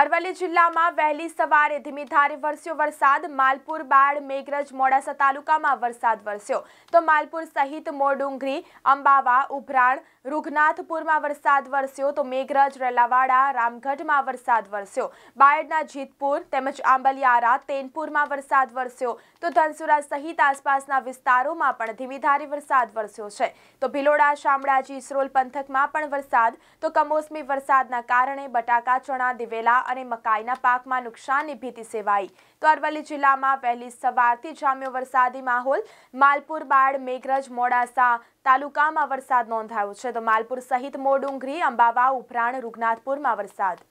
અરવલ્લી જિલ્લામાં વહેલી સવારે ધીમી ધારે વરસ્યો વરસાદ માલપુર બાળ મેઘરજ મોડાસા તાલુકામાં વરસાદ વરસ્યો તો માલપુર સહિત મોડુંગરી અંબાવા ઉભરાણ રૂગનાથપુરમાં વરસાદ વરસ્યો તો મેઘરજ રેલાવાડા રામગઢમાં વરસાદ વરસ્યો બાયડના જીતપુર તેમજ આંબલિયારા તેનપુરમાં વરસાદ વરસ્યો તો ધનસુરા સહિત આસપાસના વિસ્તારોમાં પણ ધીમી ધારે વરસાદ વરસ્યો છે તો ભિલોડા શામળાજી ઇસરોલ પંથકમાં પણ વરસાદ તો કમોસમી વરસાદના કારણે બટાકા ચણા દિવેલા અને મકાઈના પાકમાં નુકસાનની ભીતિ સેવાઈ તો અરવલ્લી જિલ્લામાં વહેલી સવારથી જામ્યો વરસાદી માહોલ માલપુર બાળ મેઘરજ મોડાસા તાલુકામાં વરસાદ નોંધાયો છે તો માલપુર સહિત મોડુંગરી અંબાવા ઉભરાણ રૂગનાથપુરમાં વરસાદ